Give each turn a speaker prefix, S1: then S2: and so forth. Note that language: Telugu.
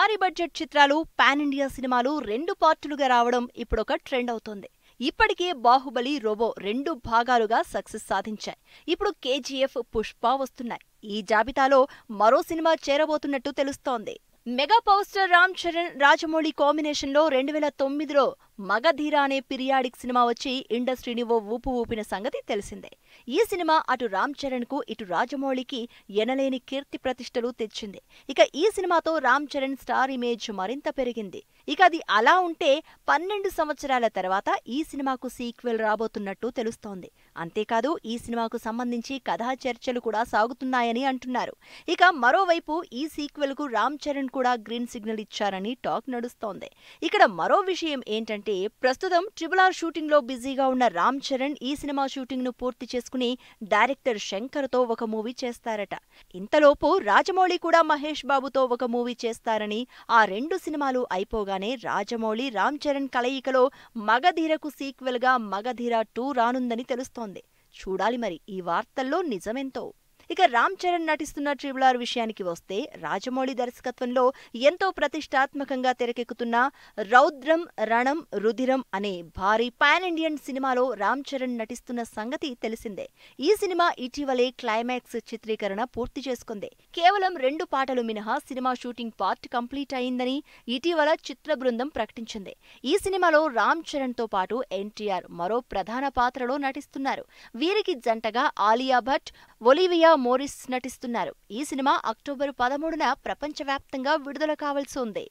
S1: భారీ బడ్జెట్ చిత్రాలు పాన్ ఇండియా సినిమాలు రెండు పార్టులుగా రావడం ఇప్పుడొక ట్రెండ్ అవుతోంది ఇప్పటికే బాహుబలి రోబో రెండు భాగాలుగా సక్సెస్ సాధించాయి ఇప్పుడు కేజీఎఫ్ పుష్ప వస్తున్నాయి ఈ జాబితాలో మరో సినిమా చేరబోతున్నట్టు తెలుస్తోంది mega power star Ram Charan Rajamouli లో రెండు వేల తొమ్మిదిలో మగధీరా అనే పిరియాడిక్ సినిమా వచ్చి ఇండస్ట్రీని ఓ ఊపు ఊపిన సంగతి తెలిసిందే ఈ సినిమా అటు రామ్ చరణ్ కు ఇటు రాజమౌళికి ఎనలేని కీర్తి ప్రతిష్టలు తెచ్చింది ఇక ఈ సినిమాతో రామ్ చరణ్ స్టార్ ఇమేజ్ మరింత పెరిగింది ఇక అది అలా ఉంటే పన్నెండు సంవత్సరాల తర్వాత ఈ సినిమాకు సీక్వెల్ రాబోతున్నట్టు తెలుస్తోంది అంతేకాదు ఈ సినిమాకు సంబంధించి కథా చర్చలు కూడా సాగుతున్నాయని అంటున్నారు ఇక మరోవైపు ఈ సీక్వెల్ కు రామ్ చరణ్ కూడా గ్రీన్ సిగ్నల్ ఇచ్చారని టాక్ నడుస్తోంది ఇక్కడ మరో విషయం ఏంటంటే ప్రస్తుతం ట్రిపుల్ ఆర్ షూటింగ్ లో బిజీగా ఉన్న రామ్ చరణ్ ఈ సినిమా షూటింగ్ ను పూర్తి చేసుకుని డైరెక్టర్ శంకర్ తో ఒక మూవీ చేస్తారట ఇంతలోపు రాజమౌళి కూడా మహేష్ బాబుతో ఒక మూవీ చేస్తారని ఆ రెండు సినిమాలు అయిపోగానే రాజమౌళి రామ్ చరణ్ కలయికలో మగధీరకు గా మగధీర టూ రానుందని తెలుస్తోంది చూడాలి మరి ఈ వార్తల్లో నిజమెంతో ఇక రామ్ చరణ్ నటిస్తున్న ట్రిబుల్ ఆర్ విషయానికి వస్తే రాజమౌళి దర్శకత్వంలో ఎంతో ప్రతిష్టాత్మకంగా తెరకెక్కుతున్న రౌద్రం రణం రుధిరం అనే భారీ పాన్ ఇండియన్ సినిమాలో రామ్ చరణ్ నటిస్తున్న సంగతి తెలిసిందే ఈ సినిమా ఇటీవలే క్లైమాక్స్ చిత్రీకరణ పూర్తి చేసుకుంది కేవలం రెండు పాటలు మినహా సినిమా షూటింగ్ పార్ట్ కంప్లీట్ అయిందని ఇటీవల చిత్ర బృందం ప్రకటించింది ఈ సినిమాలో రామ్ తో పాటు ఎన్టీఆర్ మరో ప్రధాన పాత్రలో నటిస్తున్నారు వీరికి జంటగా ఆలియా భట్ ఒలివియా మోరిస్ నటిస్తున్నారు ఈ సినిమా అక్టోబర్ పదమూడున ప్రపంచవ్యాప్తంగా విడుదల కావాల్సి ఉంది